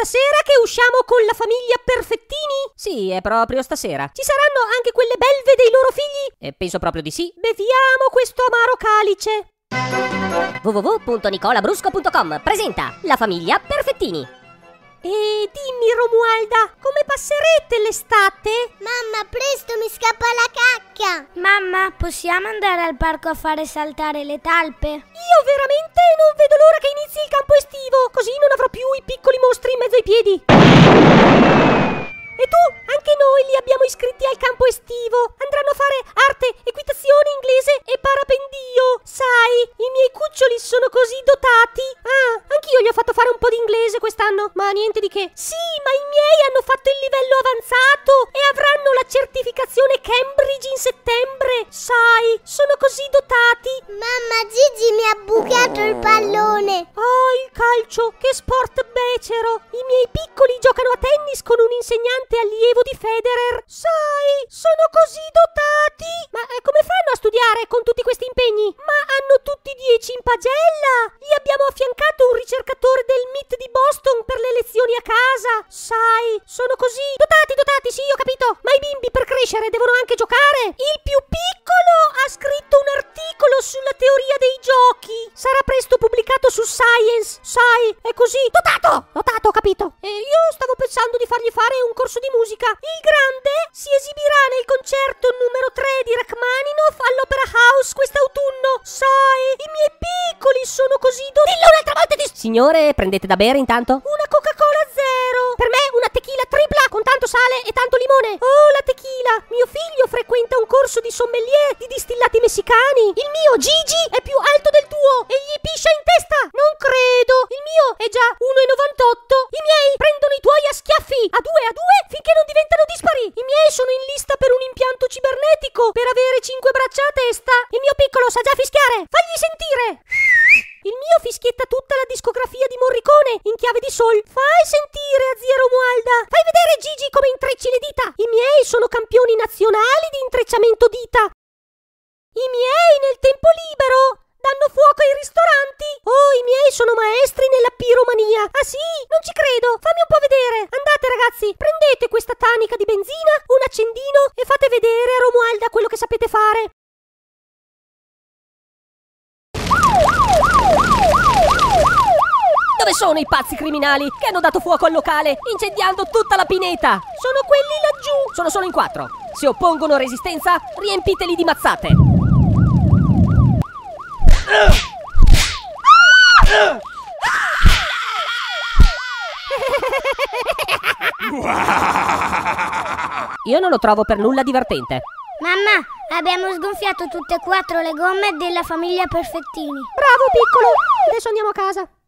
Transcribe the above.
stasera che usciamo con la famiglia Perfettini? Sì, è proprio stasera. Ci saranno anche quelle belve dei loro figli? Eh, penso proprio di sì. Beviamo questo amaro calice. www.nicolabrusco.com presenta La famiglia Perfettini. E dimmi, Romualda, come passerete l'estate? Mamma, presto mi scappa la cacca! Mamma, possiamo andare al parco a fare saltare le talpe? Io veramente non vedo l'ora che inizi il campo estivo, così non avrò più i piccoli mostri in mezzo ai piedi. E tu, anche noi li abbiamo iscritti al campo estivo. Andranno a fare arte, equitazione inglese e parapendio. Sai, i miei cuccioli sono così dotati scese quest'anno, ma niente di che. Sì, ma i miei hanno fatto il livello avanzato e avranno la certificazione Cambridge in settembre. Sai, sono così dotati. Mamma Gigi mi ha bucato un insegnante allievo di Federer. Sai, sono così dotati. Ma eh, come fanno a studiare con tutti questi impegni? Ma hanno tutti dieci in pagella. Gli abbiamo affiancato un ricercatore del MIT di Boston per le lezioni a casa. Sai, sono così dotati, dotati, sì, ho capito. Ma i bimbi per crescere devono anche giocare. Il più Aliens, sai, è così. Dotato! ho capito? E io stavo pensando di fargli fare un corso di musica. Il grande si esibirà nel concerto numero 3 di Rachmaninoff all'Opera House quest'autunno. Sai, i miei piccoli sono così dotati. Dillo un'altra volta di... Signore, prendete da bere intanto? Una Coca-Cola zero. Per me una tequila tripla con tanto sale e tanto limone. Oh, la tequila. Mio figlio frequenta un corso di sommelier di distillati messicani. Il mio Gigi è più alto del tuo e gli piscia in testa credo! Il mio è già 1,98! I miei prendono i tuoi a schiaffi! A due, a due, finché non diventano dispari! I miei sono in lista per un impianto cibernetico per avere 5 braccia a testa! Il mio piccolo sa già fischiare! Fagli sentire! Il mio fischietta tutta la discografia di Morricone in chiave di sol. Fai sentire a zia Romualda. Fai vedere Gigi come intrecci le dita. I miei sono campioni nazionali di intrecciamento dita. I miei nel tempo libero benzina! Ah sì? Non ci credo! Fammi un po' vedere! Andate ragazzi, prendete questa tanica di benzina, un accendino e fate vedere a Romualda quello che sapete fare! Dove sono i pazzi criminali che hanno dato fuoco al locale, incendiando tutta la pineta? Sono quelli laggiù! Sono solo in quattro. Se oppongono resistenza, riempiteli di mazzate! Uh! Io non lo trovo per nulla divertente. Mamma, abbiamo sgonfiato tutte e quattro le gomme della famiglia Perfettini. Bravo piccolo, adesso andiamo a casa.